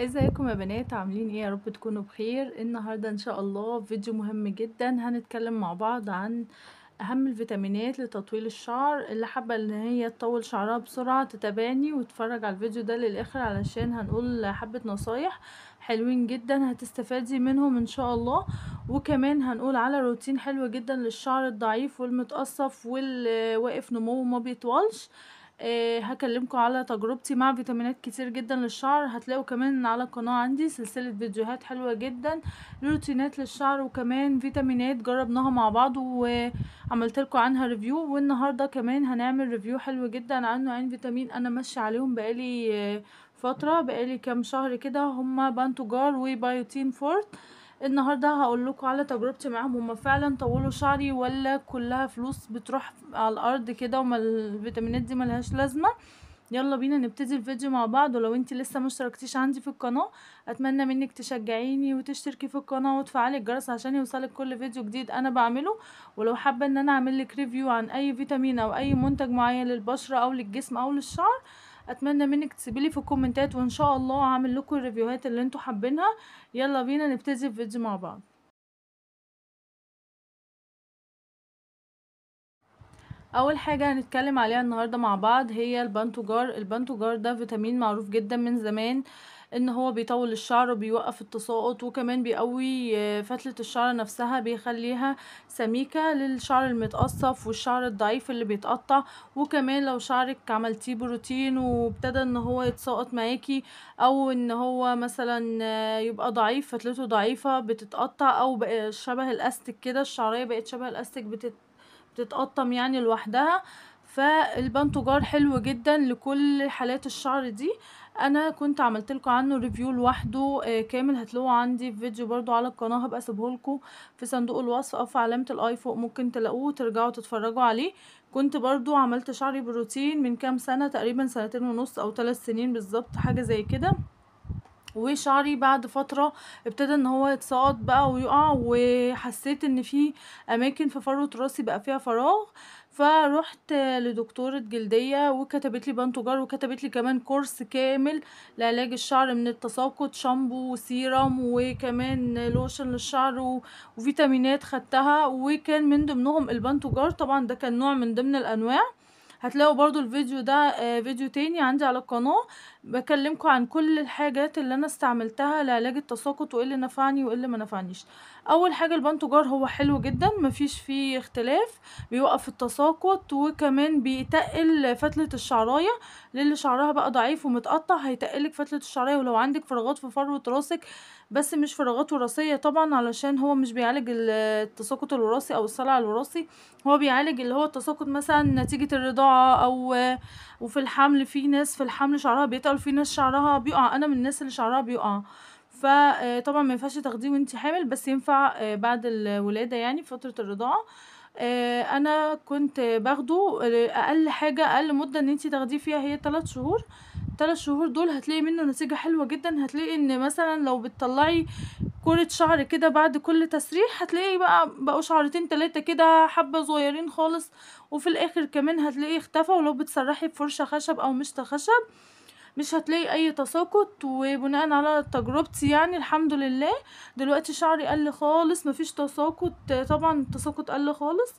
ازيكم يا بنات عاملين ايه يا رب تكونوا بخير النهارده ان شاء الله فيديو مهم جدا هنتكلم مع بعض عن اهم الفيتامينات لتطويل الشعر اللي حابه ان هي تطول شعرها بسرعه تتابعني وتتفرج على الفيديو ده للاخر علشان هنقول حبه نصايح حلوين جدا هتستفادي منهم ان شاء الله وكمان هنقول على روتين حلو جدا للشعر الضعيف والمتقصف والواقف نموه وما بيطولش آه، هكلمكم على تجربتي مع فيتامينات كتير جدا للشعر هتلاقوا كمان على القناة عندي سلسلة فيديوهات حلوة جدا روتينات للشعر وكمان فيتامينات جربناها مع بعض وعملت لكم عنها ريفيو والنهاردة كمان هنعمل ريفيو حلو جدا عن نوعين فيتامين انا ماشية عليهم بقالي آه، فترة بقالي كام شهر كده هما بانتوجار وبيوتين فورت النهارده هقول لكم على تجربتي معاهم هما فعلا طولوا شعري ولا كلها فلوس بتروح على الارض كده وما الفيتامينات دي ملهاش لازمه يلا بينا نبتدي الفيديو مع بعض ولو انت لسه مشتركتيش عندي في القناة اتمنى منك تشجعيني وتشتركي في القناة وتفعلي الجرس عشان يوصلك كل فيديو جديد انا بعمله ولو حابة ان انا اعمل لك ريفيو عن اي فيتامين او اي منتج معين للبشرة او للجسم او للشعر اتمنى منك تسيبي لي في الكومنتات وان شاء الله اعمل لكم الريفيوهات اللي انتوا حابينها يلا بينا نبتدي الفيديو مع بعض اول حاجه هنتكلم عليها النهارده مع بعض هي البانتوجار البانتوجار ده فيتامين معروف جدا من زمان آه ان هو بيطول الشعر وبيوقف التساقط وكمان بيقوي آه، فتلة الشعر نفسها بيخليها سميكة للشعر المتقصف والشعر الضعيف اللي بيتقطع وكمان لو شعرك عملتيه بروتين وابتدى ان هو يتساقط معاكي او ان هو مثلا آه، يبقى ضعيف فتلته ضعيفة بتتقطع او شبه الاستك كده الشعرية بقت شبه الاستك بتتقطم يعني لوحدها فالبانتوجار حلو جدا لكل حالات الشعر دي انا كنت عملت لكم عنه ريفيو لوحده آه، كامل هتلاقوه عندي في فيديو برضو على القناه هبقى اسيبه في صندوق الوصف او في علامه الاي فوق ممكن تلاقوه وترجعوا تتفرجوا عليه كنت برضو عملت شعري بروتين من كام سنه تقريبا سنتين ونص او ثلاث سنين بالظبط حاجه زي كده وشعري بعد فترة ابتدى ان هو يتصاعد بقى ويقع وحسيت ان في اماكن في فروة راسي بقى فيها فراغ فروحت لدكتورة جلدية وكتبت لي بانتوجار وكتبت لي كمان كورس كامل لعلاج الشعر من التساقط شامبو وسيرم وكمان لوشن للشعر وفيتامينات خدتها وكان من ضمنهم البانتوجار طبعا ده كان نوع من ضمن الانواع هتلاقوا برضو الفيديو ده آه، فيديو تاني عندي على القناة بكلمكم عن كل الحاجات اللي انا استعملتها لعلاج التساقط وايه اللي نفعني وايه اللي ما نفعنيش اول حاجه البنتجار هو حلو جدا مفيش فيه اختلاف بيوقف التساقط وكمان بيتقل فتله الشعرايه للي شعرها بقى ضعيف ومتقطع هيتقلك فتله الشعرايه ولو عندك فراغات في فروه راسك بس مش فراغات وراثيه طبعا علشان هو مش بيعالج التساقط الوراثي او الصلع الوراثي هو بيعالج اللي هو التساقط مثلا نتيجه الرضاعه او وفي الحمل في ناس في الحمل شعرها بيتقل في ناس شعرها بيقع انا من الناس اللي شعرها بيقع فطبعا آه، ما ينفعش تاخديه وانت حامل بس ينفع آه، بعد الولاده يعني فتره الرضاعه آه، انا كنت باخده اقل حاجه اقل مده ان انت تاخديه فيها هي 3 شهور الثلاث شهور دول هتلاقي منه نتيجة حلوة جدا هتلاقي ان مثلا لو بتطلعي كرة شعر كده بعد كل تسريح هتلاقي بقى بقوا شعرتين تلاتة كده حبة صغيرين خالص وفي الاخر كمان هتلاقيه اختفى ولو بتسرحي بفرشة خشب او مشط خشب مش هتلاقي اي تساقط وبناء على تجربتي يعني الحمد لله دلوقتي شعري قل خالص مفيش تساقط طبعا التساقط قل خالص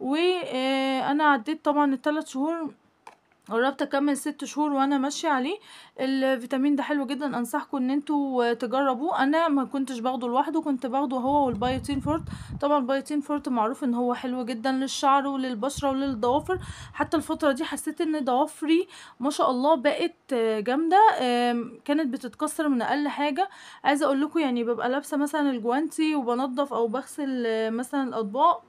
وانا عديت طبعا الثلاث شهور قربت اكمل ست شهور وانا ماشيه عليه الفيتامين ده حلو جدا انصحكم ان انتوا تجربوه انا ما كنتش باخده لوحده كنت باخده هو والبايوتين فورت طبعا البايوتين فورت معروف ان هو حلو جدا للشعر وللبشره وللضوافر حتى الفتره دي حسيت ان ضوافري ما شاء الله بقت جامده كانت بتتكسر من اقل حاجه عايزه اقول لكم يعني ببقى لابسه مثلا الجوانتي وبنضف او بغسل آه، مثلا الاطباق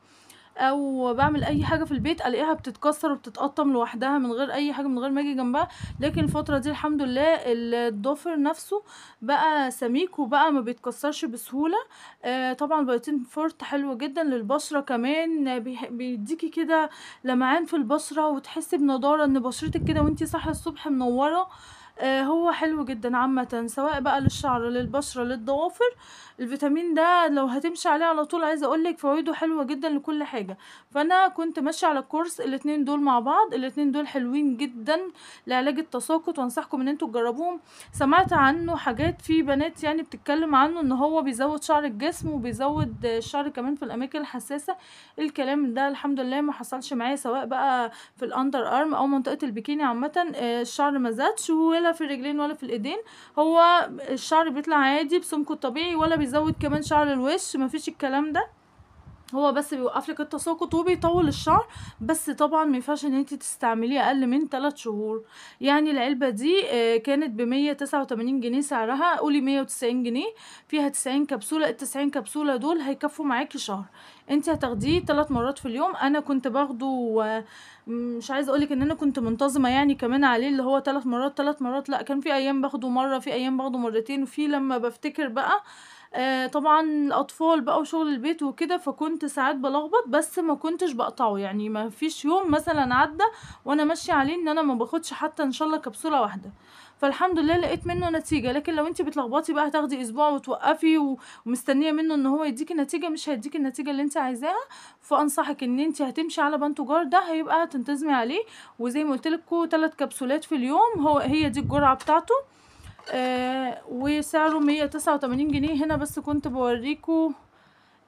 او بعمل اي حاجه في البيت الاقيها بتتكسر وبتتقطم لوحدها من غير اي حاجه من غير ما اجي جنبها لكن الفتره دي الحمد لله الضفر نفسه بقى سميك وبقى ما بيتكسرش بسهوله آه طبعا بيوتين فورت حلو جدا للبشره كمان بيديكي كده لمعان في البشره وتحسي بنضاره ان بشرتك كده وانتي صاحيه الصبح منوره آه، هو حلو جدا عامة سواء بقى للشعر للبشرة للضوافر الفيتامين ده لو هتمشي عليه على طول عايزة اقولك فوائده حلوة جدا لكل حاجة فانا كنت ماشية على الكورس الاتنين دول مع بعض الاتنين دول حلوين جدا لعلاج التساقط وانصحكم ان انتوا تجربوهم سمعت عنه حاجات في بنات يعني بتتكلم عنه ان هو بيزود شعر الجسم وبيزود الشعر كمان في الاماكن الحساسة الكلام ده الحمد لله ما حصلش معايا سواء بقى في الاندر ارم او منطقة البكيني عامة آه، الشعر ما زادش ولا في الرجلين ولا في الايدين هو الشعر بيطلع عادي بسمكه الطبيعي ولا بيزود كمان شعر الوش مفيش الكلام ده هو بس بيوقف لك التساقط وبيطول الشعر بس طبعا ما ينفعش ان انت تستعمليه اقل من 3 شهور يعني العلبه دي آه، كانت ب 189 جنيه سعرها قولي 190 جنيه فيها 90 كبسوله ال 90 كبسوله دول هيكفوا معاكي شهر انت هتاخديه 3 مرات في اليوم انا كنت باخده و... آه، مش عايزه اقولك ان انا كنت منتظمه يعني كمان عليه اللي هو 3 مرات 3 مرات لا كان في ايام باخده مره في ايام باخده مرتين وفي لما بفتكر بقى آه، طبعا الاطفال بقى وشغل البيت وكده فكنت ساعات بلخبط بس ما كنتش بقطعه يعني ما فيش يوم مثلا عدى وانا ماشيه عليه ان انا ما باخدش حتى ان شاء الله كبسوله واحده فالحمد لله لقيت منه نتيجه لكن لو انت بتلخبطي بقى هتاخدي اسبوع وتوقفي ومستنيه منه ان هو يديكي نتيجه مش هيديكي النتيجه اللي انت عايزاها فانصحك ان انت هتمشي على بنتوجار ده هيبقى تنتزمي عليه وزي ما قلتلكوا تلات كبسولات في اليوم هو هي دي الجرعه بتاعته آه، وسعره مية تسعة جنيه هنا بس كنت بوريكو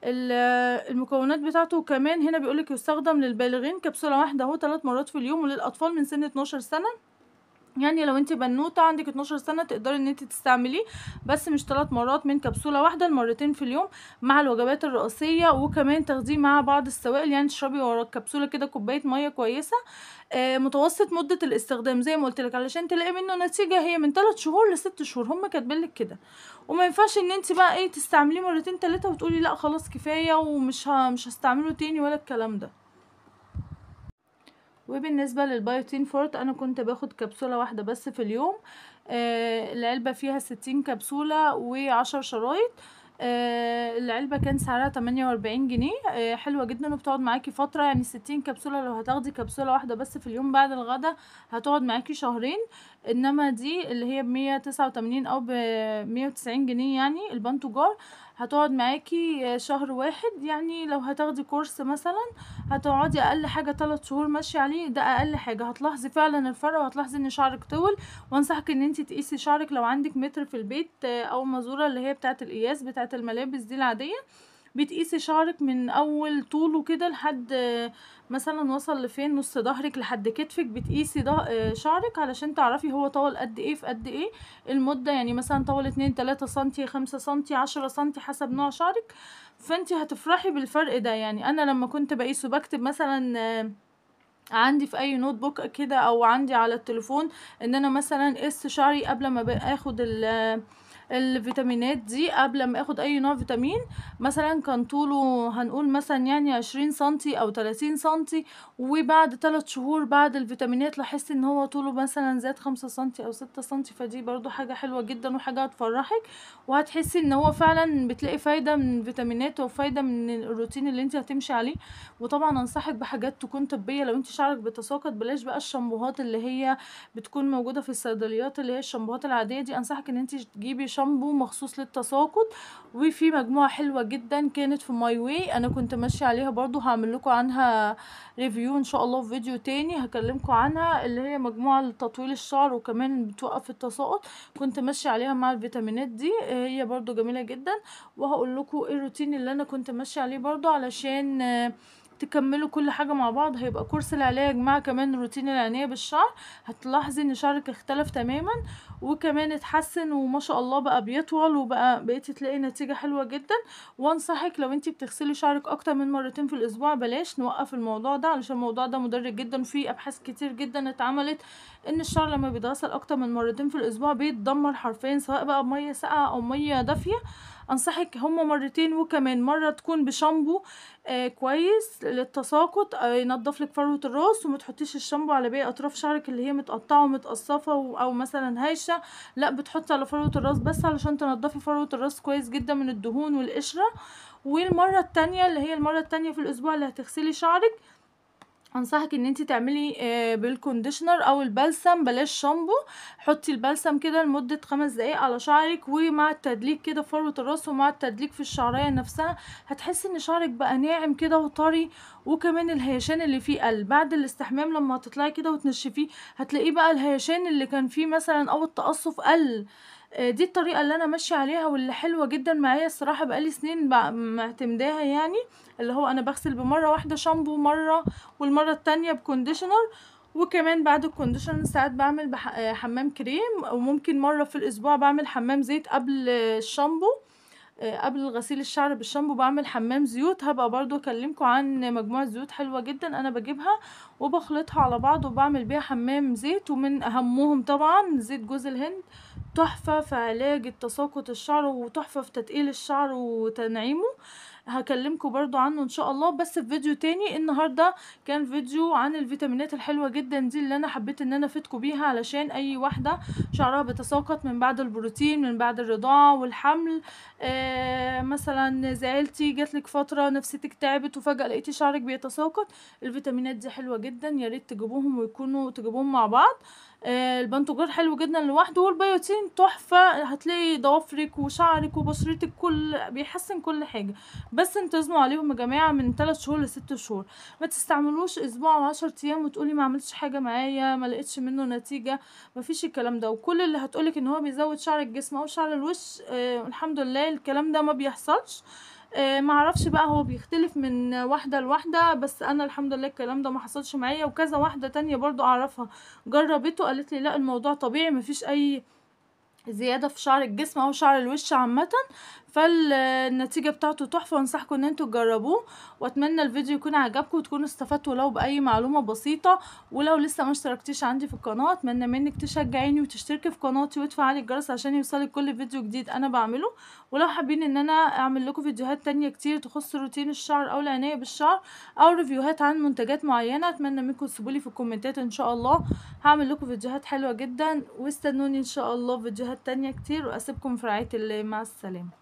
المكونات بتاعته وكمان هنا بيقولك يستخدم للبالغين كبسولة واحدة اهو تلات مرات في اليوم وللأطفال من سن اتناشر سنة يعني لو انت بنوته عندك 12 سنه تقدري ان انت تستعمليه بس مش ثلاث مرات من كبسوله واحده لمرتين في اليوم مع الوجبات الرئيسيه وكمان تاخديه مع بعض السوائل يعني تشربي ورا الكبسوله كده كوبايه ميه كويسه آه متوسط مده الاستخدام زي ما قلت لك علشان تلاقي منه نتيجه هي من 3 شهور ل 6 شهور هم كاتبين لك كده وما ينفعش ان انت بقى ايه تستعمليه مرتين ثلاثه وتقولي لا خلاص كفايه ومش مش هستعمله تاني ولا الكلام ده وبالنسبة للبيوتين فورت أنا كنت باخد كبسولة واحدة بس في اليوم آه، العلبة فيها ستين كبسولة وعشر شرايط آه، العلبة كان سعرها تمانية وأربعين جنيه آه، حلوة جدا وبتقعد معاكي فترة يعني ستين كبسولة لو هتاخدي كبسولة واحدة بس في اليوم بعد الغدا هتقعد معاكي شهرين انما دي اللي هي بمية تسعة وتمانين او بمية وتسعين جنيه يعني البانتوجار هتقعد معاكي آه، شهر واحد يعني لو هتاخدي كورس مثلا هتقعدي اقل حاجه ثلاث شهور ماشيه عليه ده اقل حاجه هتلاحظي فعلا الفرق وهتلاحظي ان شعرك طول وانصحك ان انت تقيسي شعرك لو عندك متر في البيت آه، او مزورة اللي هي بتاعه القياس بتاعه الملابس دي العاديه بتقيسي شعرك من اول طوله كده لحد مثلا وصل لفين نص ظهرك لحد كتفك بتقيسي ده آه، شعرك علشان تعرفي هو طول قد ايه في قد ايه المده يعني مثلا طول اتنين تلاتة سنتي خمسة سنتي عشرة سنتي حسب نوع شعرك فانت هتفرحي بالفرق ده يعني انا لما كنت بقيسه بكتب مثلا آه، عندي في اي نوت بوك كده او عندي على التليفون ان انا مثلا قس شعري قبل ما باخد ال الفيتامينات دي قبل ما اخد اي نوع فيتامين مثلا كان طوله هنقول مثلا يعني عشرين سنتي او تلاتين سنتي وبعد 3 شهور بعد الفيتامينات لاحظت ان هو طوله مثلا زاد خمسة سنتي او ستة سنتي فدي برضو حاجة حلوة جدا وحاجة هتفرحك وهتحسي ان هو فعلا بتلاقي فايدة من الفيتامينات وفايدة من الروتين اللي انت هتمشي عليه وطبعا انصحك بحاجات تكون طبية لو انت شعرك بتساقط بلاش بقى الشامبوهات اللي هي بتكون موجودة في الصيدليات اللي هي الشامبوهات العادية دي انصحك ان انت تجيبي شامبو مخصوص للتساقط وفي مجموعه حلوه جدا كانت في ماي واي انا كنت ماشيه عليها برضو هعمل لكم عنها ريفيو ان شاء الله في فيديو تاني هكلمكم عنها اللي هي مجموعه لتطويل الشعر وكمان بتوقف التساقط كنت ماشيه عليها مع الفيتامينات دي هي برضو جميله جدا وهقول لكم ايه الروتين اللي انا كنت ماشيه عليه برضو علشان تكملوا كل حاجة مع بعض هيبقى كورس العلاج مع كمان روتين العناية بالشعر هتلاحظي ان شعرك اختلف تماما وكمان اتحسن وما شاء الله بقى بيطول وبقى بقيتي تلاقي نتيجة حلوة جدا وانصحك لو انتي بتغسلي شعرك اكتر من مرتين في الاسبوع بلاش نوقف الموضوع ده علشان الموضوع ده مدرج جدا في ابحاث كتير جدا اتعملت ان الشعر لما بيتغسل اكتر من مرتين في الاسبوع بيتدمر حرفيا سواء بقى بمية ساقعة او مية دافية انصحك هما مرتين وكمان مره تكون بشامبو آه كويس للتساقط آه ينضف لك فروه الراس وما تحطيش الشامبو على باقي اطراف شعرك اللي هي متقطعه ومتقصفه او مثلا هايشه لا بتحطي على فروه الراس بس علشان تنضفي فروه الراس كويس جدا من الدهون والقشره والمره التانية اللي هي المره التانية في الاسبوع اللي هتغسلي شعرك انصحك ان انت تعملي آه، بالكونديشنر او البلسم بلاش شامبو حطي البلسم كده لمده خمس دقايق على شعرك ومع التدليك كده في فروه الراس ومع التدليك في الشعريه نفسها هتحسي ان شعرك بقى ناعم كده وطري وكمان الهيشان اللي فيه قل بعد الاستحمام لما هتطلعي كده وتنشفيه هتلاقيه بقى الهيشان اللي كان فيه مثلا او التقصف قل آه، دي الطريقة اللي انا ماشية عليها واللي حلوة جدا معايا الصراحة بقالي سنين معتمداها يعني اللي هو انا بغسل بمرة واحدة شامبو مرة والمرة التانية بكونديشنر وكمان بعد الكونديشنر ساعات بعمل آه، حمام كريم وممكن مرة في الاسبوع بعمل حمام زيت قبل الشامبو آه، قبل غسيل الشعر بالشامبو بعمل حمام زيوت هبقى برضو اكلمكم عن مجموعة زيوت حلوة جدا انا بجيبها وبخلطها على بعض وبعمل بيها حمام زيت ومن اهمهم طبعا زيت جوز الهند تحفة في علاج تساقط الشعر وتحفة في تتقيل الشعر وتنعيمه هكلمكم برضو عنه ان شاء الله بس في فيديو تاني النهاردة كان فيديو عن الفيتامينات الحلوة جدا دي اللي انا حبيت ان انا افيدكم بيها علشان اي واحدة شعرها بيتساقط من بعد البروتين من بعد الرضاعة والحمل آه مثلا زعلتي جاتلك فترة نفسيتك تعبت وفجأة لقيتي شعرك بيتساقط الفيتامينات دي حلوة جدا ياريت تجيبوهم ويكونوا تجيبوهم مع بعض آه، البنتوجار حلو جدا لوحده والبيوتين تحفه هتلاقي ضوافرك وشعرك وبشرتك كل بيحسن كل حاجه بس انتظموا عليهم يا جماعه من 3 شهور ل 6 شهور ما تستعملوش اسبوع و10 ايام وتقولي ما عملتش حاجه معايا ما لقيتش منه نتيجه مفيش الكلام ده وكل اللي هتقولك ان هو بيزود شعر الجسم او شعر الوش آه الحمد لله الكلام ده ما بيحصلش آه آه، معرفش بقى هو بيختلف من واحده لواحده بس انا الحمد لله الكلام ده ما حصلش معايا وكذا واحده تانية برضو اعرفها جربته قالت لي لا الموضوع طبيعي مفيش اي زياده في شعر الجسم او شعر الوش عامه فالنتيجه بتاعته تحفه وانصحكم ان انتوا تجربوه واتمنى الفيديو يكون عجبكم وتكونوا استفدتوا لو باي معلومه بسيطه ولو لسه ما اشتركتيش عندي في القناه اتمنى منك تشجعيني وتشتركي في قناتي وتفعلي الجرس عشان يوصلك كل فيديو جديد انا بعمله ولو حابين ان انا اعمل لكم فيديوهات تانية كتير تخص روتين الشعر او العنايه بالشعر او ريفيوهات عن منتجات معينه اتمنى منكم تسيبولي في الكومنتات ان شاء الله هعمل لكم فيديوهات حلوه جدا واستنوني ان شاء الله فيديوهات تانية كتير واسيبكم في رعايه الله مع السلامه